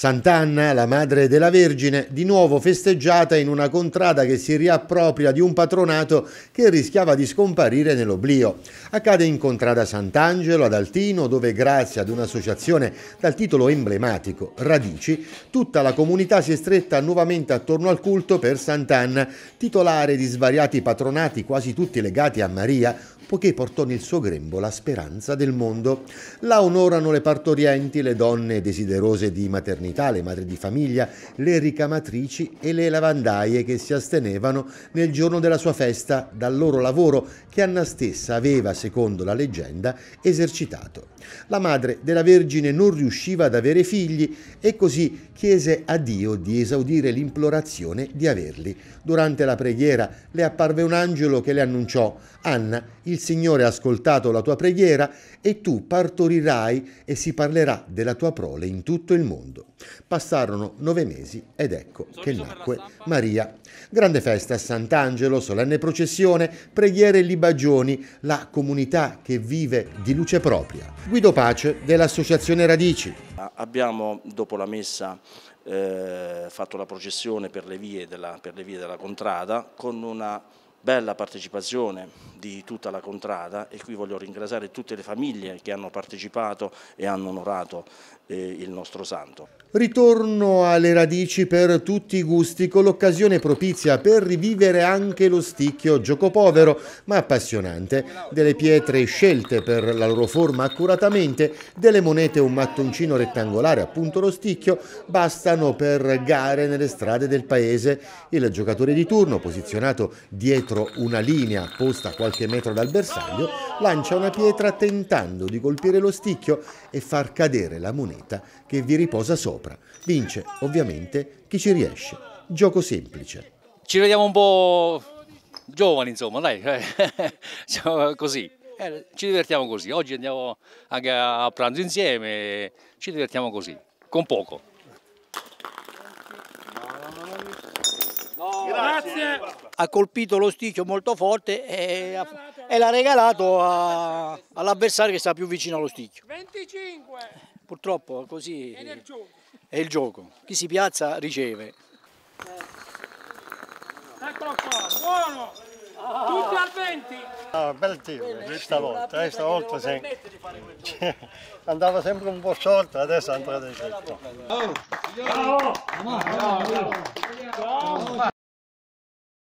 Sant'Anna, la madre della Vergine, di nuovo festeggiata in una contrada che si riappropria di un patronato che rischiava di scomparire nell'oblio. Accade in contrada Sant'Angelo ad Altino, dove grazie ad un'associazione dal titolo emblematico Radici, tutta la comunità si è stretta nuovamente attorno al culto per Sant'Anna, titolare di svariati patronati quasi tutti legati a Maria, poiché portò nel suo grembo la speranza del mondo. La onorano le partorienti, le donne desiderose di maternità, le madri di famiglia, le ricamatrici e le lavandaie che si astenevano nel giorno della sua festa dal loro lavoro che Anna stessa aveva, secondo la leggenda, esercitato. La madre della Vergine non riusciva ad avere figli e così chiese a Dio di esaudire l'implorazione di averli. Durante la preghiera le apparve un angelo che le annunciò Anna, il il Signore ha ascoltato la tua preghiera e tu partorirai e si parlerà della tua prole in tutto il mondo. Passarono nove mesi ed ecco che nacque Maria. Grande festa a Sant'Angelo, solenne processione, preghiere e libagioni, la comunità che vive di luce propria. Guido Pace dell'Associazione Radici. Ah, abbiamo dopo la messa eh, fatto la processione per le vie della, per le vie della contrada con una bella partecipazione di tutta la contrada e qui voglio ringraziare tutte le famiglie che hanno partecipato e hanno onorato eh, il nostro santo. Ritorno alle radici per tutti i gusti con l'occasione propizia per rivivere anche lo sticchio gioco povero ma appassionante delle pietre scelte per la loro forma accuratamente, delle monete e un mattoncino rettangolare appunto lo sticchio bastano per gare nelle strade del paese. Il giocatore di turno posizionato dietro dentro una linea posta a qualche metro dal bersaglio, lancia una pietra tentando di colpire lo sticchio e far cadere la moneta che vi riposa sopra. Vince ovviamente chi ci riesce. Gioco semplice. Ci vediamo un po' giovani, insomma, dai, così. Eh, ci divertiamo così. Oggi andiamo anche a pranzo insieme, ci divertiamo così, con poco. Grazie ha colpito lo sticchio molto forte e, l'ha regalato all'avversario che sta più vicino allo sticchio. 25! Purtroppo così è il gioco. Chi si piazza riceve. Eccolo qua, buono! Tutti al 20! Ah, bel tiro questa volta, eh, stavolta sem andava sempre un po' sciolta, adesso andrà di scelta.